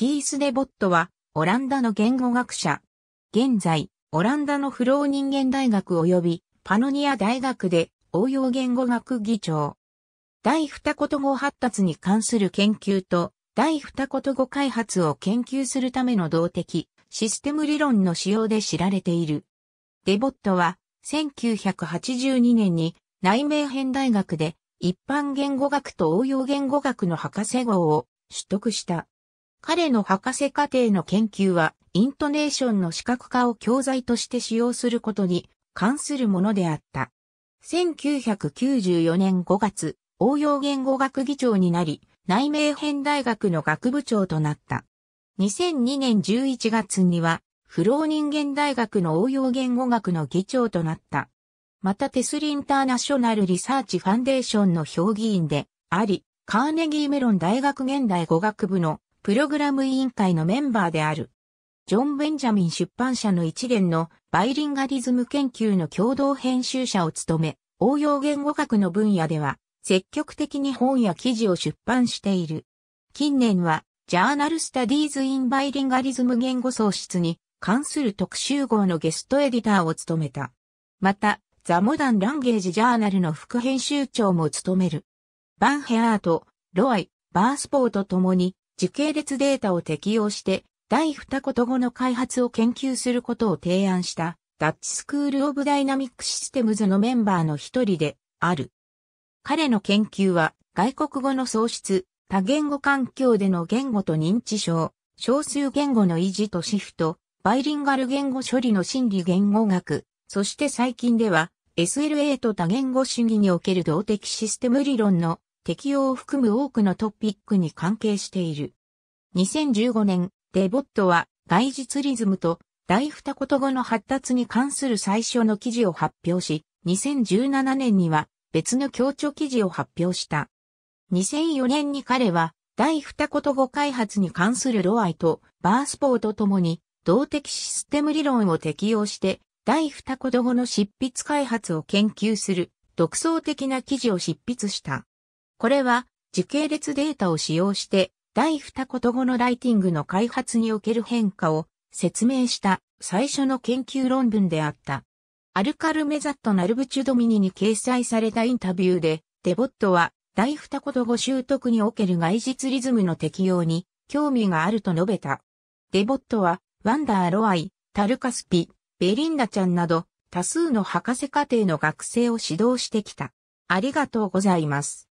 キース・デ・ボットは、オランダの言語学者。現在、オランダの不老人間大学及び、パノニア大学で応用言語学議長。第二言語発達に関する研究と、第二言語開発を研究するための動的、システム理論の使用で知られている。デボットは、1982年に内名編大学で一般言語学と応用言語学の博士号を取得した。彼の博士課程の研究は、イントネーションの視覚化を教材として使用することに関するものであった。1994年5月、応用言語学議長になり、内名編大学の学部長となった。2002年11月には、不老人間大学の応用言語学の議長となった。またテスリインターナショナルリサーチファンデーションの評議員であり、カーネギーメロン大学現代語学部のプログラム委員会のメンバーである。ジョン・ベンジャミン出版社の一連のバイリンガリズム研究の共同編集者を務め、応用言語学の分野では、積極的に本や記事を出版している。近年は、ジャーナルスタディーズ・イン・バイリンガリズム言語創出に関する特集号のゲストエディターを務めた。また、ザ・モダン・ランゲージ・ジャーナルの副編集長も務める。バンヘアート、ロアイ、バースポーと共に時系列データを適用して、第二言語の開発を研究することを提案した、ダッチスクール・オブ・ダイナミック・システムズのメンバーの一人である。彼の研究は、外国語の創出、多言語環境での言語と認知症、少数言語の維持とシフト、バイリンガル言語処理の心理言語学、そして最近では、SLA と多言語主義における動的システム理論の適用を含む多くのトピックに関係している。2015年、デボットは、外実リズムと、大二言語の発達に関する最初の記事を発表し、2017年には、別の強調記事を発表した。2004年に彼は、第二言語開発に関するロアイとバースポーと共に動的システム理論を適用して第二言語の執筆開発を研究する独創的な記事を執筆した。これは時系列データを使用して第二言語のライティングの開発における変化を説明した最初の研究論文であった。アルカルメザット・ナルブチュドミニに掲載されたインタビューで、デボットは第二言語習得における外実リズムの適用に興味があると述べた。デボットは、ワンダー・ロアイ、タルカスピ、ベリンダちゃんなど多数の博士課程の学生を指導してきた。ありがとうございます。